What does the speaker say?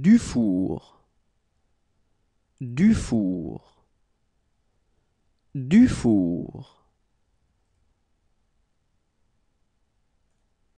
du four du four du four